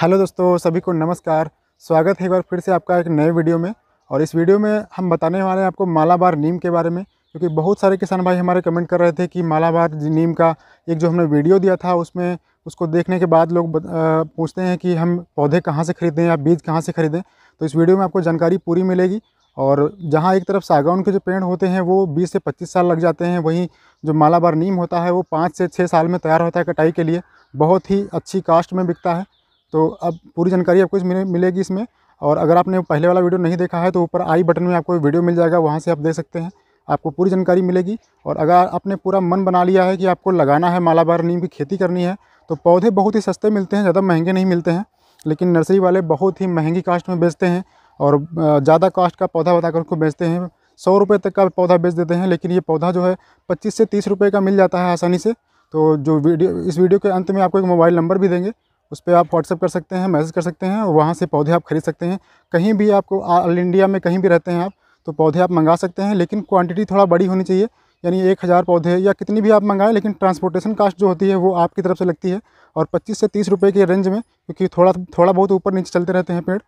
hello दोस्तों सभी को नमस्कार स्वागत है एक बार फिर से आपका एक नए वीडियो में और इस वीडियो में हम बताने वाले हैं आपको मालाबार नीम के बारे में क्योंकि बहुत सारे किसान भाई हमारे कमेंट कर रहे थे कि मालाबार नीम का एक जो हमने वीडियो दिया था उसमें उसको देखने के बाद लोग पूछते हैं कि हम पौधे कहाँ से खरीदें या बीज कहाँ से खरीदें तो इस वीडियो में आपको जानकारी पूरी मिलेगी और जहाँ एक तरफ सागौन के जो पेड़ होते हैं वो 20 से 25 साल लग जाते हैं वहीं जो मालाबार नीम होता है वो पाँच से छः साल में तैयार होता है कटाई के लिए बहुत ही अच्छी कास्ट में बिकता है तो अब पूरी जानकारी आपको इसमें मिलेगी इसमें और अगर आपने पहले वाला वीडियो नहीं देखा है तो ऊपर आई बटन में आपको वीडियो मिल जाएगा वहाँ से आप देख सकते हैं आपको पूरी जानकारी मिलेगी और अगर आपने पूरा मन बना लिया है कि आपको लगाना है मालाबार नीम की खेती करनी है तो पौधे बहुत ही सस्ते मिलते हैं ज़्यादा महंगे नहीं मिलते हैं लेकिन नर्सरी वाले बहुत ही महंगी कास्ट में बेचते हैं और ज़्यादा कास्ट का पौधा बताकर उसको बेचते हैं सौ रुपये तक का पौधा बेच देते हैं लेकिन ये पौधा जो है पच्चीस से तीस रुपये का मिल जाता है आसानी से तो जो वीडियो इस वीडियो के अंत में आपको एक मोबाइल नंबर भी देंगे उस पर आप व्हाट्सअप कर सकते हैं मैसेज कर सकते हैं और वहाँ से पौधे आप खरीद सकते हैं कहीं भी आपको ऑल इंडिया में कहीं भी रहते हैं आप तो पौधे आप मंगा सकते हैं लेकिन क्वांटिटी थोड़ा बड़ी होनी चाहिए यानी एक हज़ार पौधे या कितनी भी आप मंगाएं लेकिन ट्रांसपोर्टेशन कास्ट जो होती है वो आपकी तरफ से लगती है और पच्चीस से तीस रुपये के रेंज में क्योंकि थोड़ा थोड़ा बहुत ऊपर नीचे चलते रहते हैं पेड़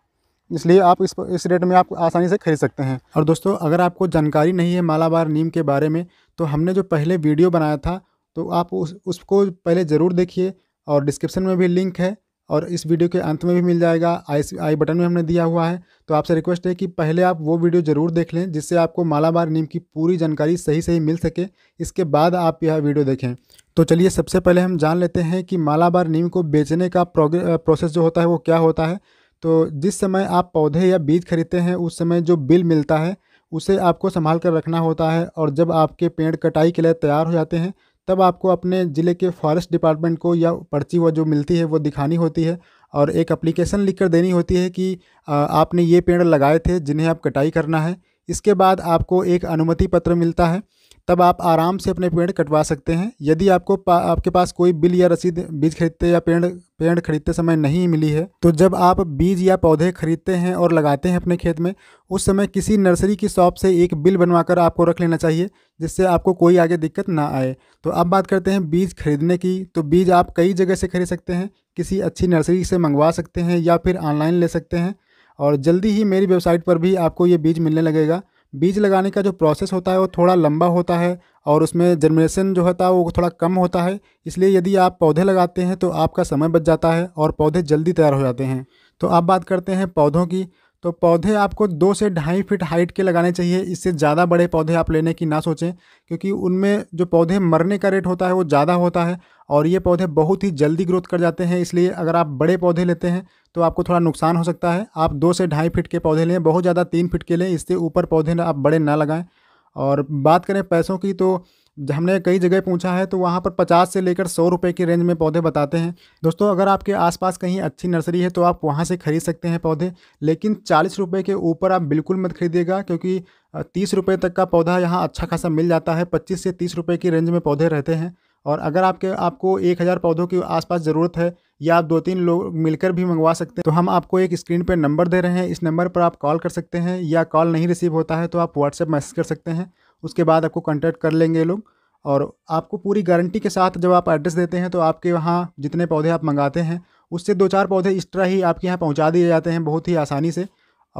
इसलिए आप इस इस रेट में आप आसानी से खरीद सकते हैं और दोस्तों अगर आपको जानकारी नहीं है मालाबार नीम के बारे में तो हमने जो पहले वीडियो बनाया था तो आप उस उसको पहले ज़रूर देखिए और डिस्क्रिप्शन में भी लिंक है और इस वीडियो के अंत में भी मिल जाएगा आई आई बटन में हमने दिया हुआ है तो आपसे रिक्वेस्ट है कि पहले आप वो वीडियो ज़रूर देख लें जिससे आपको मालाबार नीम की पूरी जानकारी सही सही मिल सके इसके बाद आप यह वीडियो देखें तो चलिए सबसे पहले हम जान लेते हैं कि मालाबार नीम को बेचने का प्रोसेस जो होता है वो क्या होता है तो जिस समय आप पौधे या बीज खरीदते हैं उस समय जो बिल मिलता है उसे आपको संभाल कर रखना होता है और जब आपके पेड़ कटाई के लिए तैयार हो जाते हैं तब आपको अपने ज़िले के फॉरेस्ट डिपार्टमेंट को या पर्ची वो जो मिलती है वो दिखानी होती है और एक अप्लीकेशन लिख कर देनी होती है कि आपने ये पेड़ लगाए थे जिन्हें आप कटाई करना है इसके बाद आपको एक अनुमति पत्र मिलता है तब आप आराम से अपने पेड़ कटवा सकते हैं यदि आपको पा, आपके पास कोई बिल या रसीद बीज खरीदते या पेड़ पेड़ खरीदते समय नहीं मिली है तो जब आप बीज या पौधे खरीदते हैं और लगाते हैं अपने खेत में उस समय किसी नर्सरी की शॉप से एक बिल बनवाकर आपको रख लेना चाहिए जिससे आपको कोई आगे दिक्कत ना आए तो अब बात करते हैं बीज खरीदने की तो बीज आप कई जगह से खरीद सकते हैं किसी अच्छी नर्सरी से मंगवा सकते हैं या फिर ऑनलाइन ले सकते हैं और जल्दी ही मेरी वेबसाइट पर भी आपको ये बीज मिलने लगेगा बीज लगाने का जो प्रोसेस होता है वो थोड़ा लंबा होता है और उसमें जर्मिनेशन जो होता है वो थोड़ा कम होता है इसलिए यदि आप पौधे लगाते हैं तो आपका समय बच जाता है और पौधे जल्दी तैयार हो जाते हैं तो आप बात करते हैं पौधों की तो पौधे आपको दो से ढाई फीट हाइट के लगाने चाहिए इससे ज़्यादा बड़े पौधे आप लेने की ना सोचें क्योंकि उनमें जो पौधे मरने का रेट होता है वो ज़्यादा होता है और ये पौधे बहुत ही जल्दी ग्रोथ कर जाते हैं इसलिए अगर आप बड़े पौधे लेते हैं तो आपको थोड़ा नुकसान हो सकता है आप दो से ढाई फिट के पौधे लें बहुत ज़्यादा तीन फिट के लें इससे ऊपर पौधे आप बड़े ना लगाएँ और बात करें पैसों की तो हमने कई जगह पूछा है तो वहाँ पर पचास से लेकर सौ रुपये की रेंज में पौधे बताते हैं दोस्तों अगर आपके आसपास कहीं अच्छी नर्सरी है तो आप वहाँ से ख़रीद सकते हैं पौधे लेकिन चालीस रुपये के ऊपर आप बिल्कुल मत खरीदिएगा क्योंकि तीस रुपये तक का पौधा यहाँ अच्छा खासा मिल जाता है पच्चीस से तीस रुपये की रेंज में पौधे रहते हैं और अगर आपके आपको एक हज़ार पौधों के आसपास ज़रूरत है या आप दो तीन लोग मिलकर भी मंगवा सकते हैं तो हम आपको एक स्क्रीन पर नंबर दे रहे हैं इस नंबर पर आप कॉल कर सकते हैं या कॉल नहीं रिसीव होता है तो आप व्हाट्सएप मैसेज कर सकते हैं उसके बाद आपको कॉन्टैक्ट कर लेंगे लोग और आपको पूरी गारंटी के साथ जब आप एड्रेस देते हैं तो आपके वहाँ जितने पौधे आप मंगाते हैं उससे दो चार पौधे एक्स्ट्रा ही आपके यहाँ पहुँचा दिए जाते हैं बहुत ही आसानी से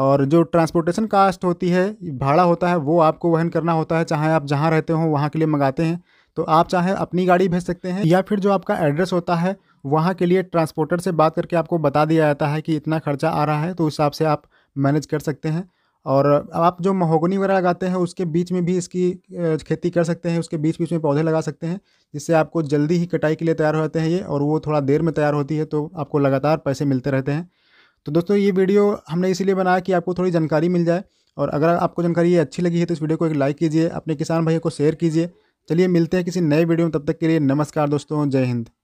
और जो ट्रांसपोर्टेशन कास्ट होती है भाड़ा होता है वो आपको वहन करना होता है चाहे आप जहाँ रहते हो वहाँ के लिए मंगाते हैं तो आप चाहे अपनी गाड़ी भेज सकते हैं या फिर जो आपका एड्रेस होता है वहाँ के लिए ट्रांसपोर्टर से बात करके आपको बता दिया जाता है कि इतना खर्चा आ रहा है तो उस हिसाब से आप मैनेज कर सकते हैं और आप जो महोगनी वगैरह लगाते हैं उसके बीच में भी इसकी खेती कर सकते हैं उसके बीच बीच में पौधे लगा सकते हैं जिससे आपको जल्दी ही कटाई के लिए तैयार होते हैं ये और वो थोड़ा देर में तैयार होती है तो आपको लगातार पैसे मिलते रहते हैं तो दोस्तों ये वीडियो हमने इसीलिए बनाया कि आपको थोड़ी जानकारी मिल जाए और अगर आपको जानकारी ये अच्छी लगी है तो इस वीडियो को एक लाइक कीजिए अपने किसान भाइयों को शेयर कीजिए चलिए मिलते हैं किसी नए वीडियो में तब तक के लिए नमस्कार दोस्तों जय हिंद